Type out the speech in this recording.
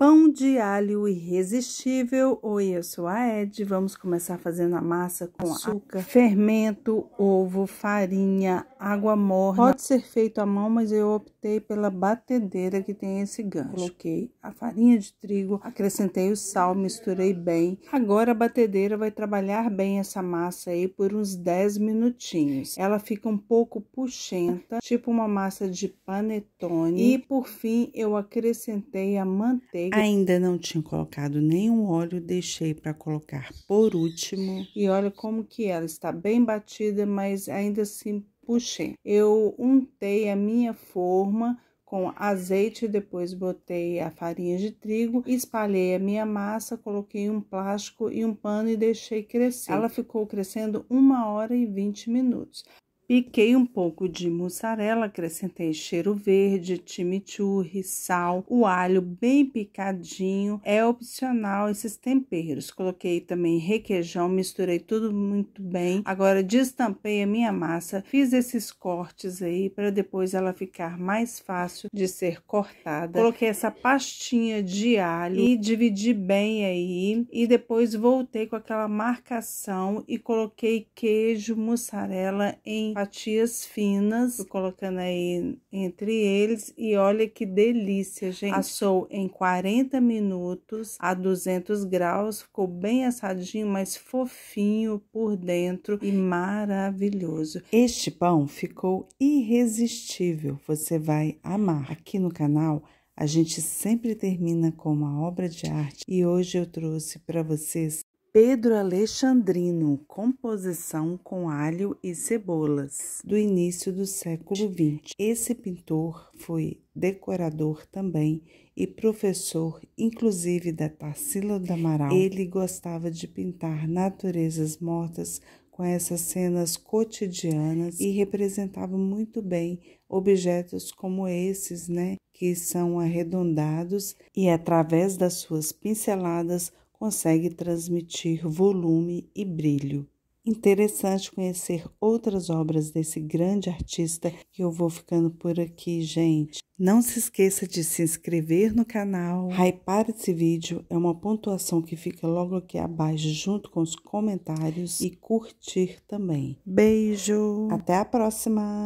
Pão de alho irresistível. Oi, eu sou a Ed. Vamos começar fazendo a massa com açúcar, fermento, ovo, farinha, água morna. Pode ser feito à mão, mas eu optei pela batedeira que tem esse gancho. Coloquei a farinha de trigo, acrescentei o sal, misturei bem. Agora a batedeira vai trabalhar bem essa massa aí por uns 10 minutinhos. Ela fica um pouco puxenta, tipo uma massa de panetone. E por fim, eu acrescentei a manteiga ainda. Ainda não tinha colocado nenhum óleo, deixei para colocar por último. E olha como que ela está bem batida, mas ainda assim puxei. Eu untei a minha forma com azeite, depois botei a farinha de trigo, espalhei a minha massa, coloquei um plástico e um pano e deixei crescer. Ela ficou crescendo uma hora e 20 minutos. Piquei um pouco de mussarela, acrescentei cheiro verde, chimichurri, sal, o alho bem picadinho. É opcional esses temperos. Coloquei também requeijão, misturei tudo muito bem. Agora destampei a minha massa, fiz esses cortes aí para depois ela ficar mais fácil de ser cortada. Coloquei essa pastinha de alho e dividi bem aí e depois voltei com aquela marcação e coloquei queijo, mussarela em fatias finas, colocando aí entre eles e olha que delícia, gente. Assou em 40 minutos a 200 graus, ficou bem assadinho, mas fofinho por dentro e maravilhoso. Este pão ficou irresistível, você vai amar. Aqui no canal a gente sempre termina com uma obra de arte e hoje eu trouxe para vocês Pedro Alexandrino, composição com alho e cebolas, do início do século XX. Esse pintor foi decorador também e professor, inclusive da Tarsila do Amaral. Ele gostava de pintar naturezas mortas com essas cenas cotidianas e representava muito bem objetos como esses, né, que são arredondados e através das suas pinceladas consegue transmitir volume e brilho. Interessante conhecer outras obras desse grande artista e eu vou ficando por aqui, gente. Não se esqueça de se inscrever no canal, hypar esse vídeo, é uma pontuação que fica logo aqui abaixo junto com os comentários e curtir também. Beijo, até a próxima!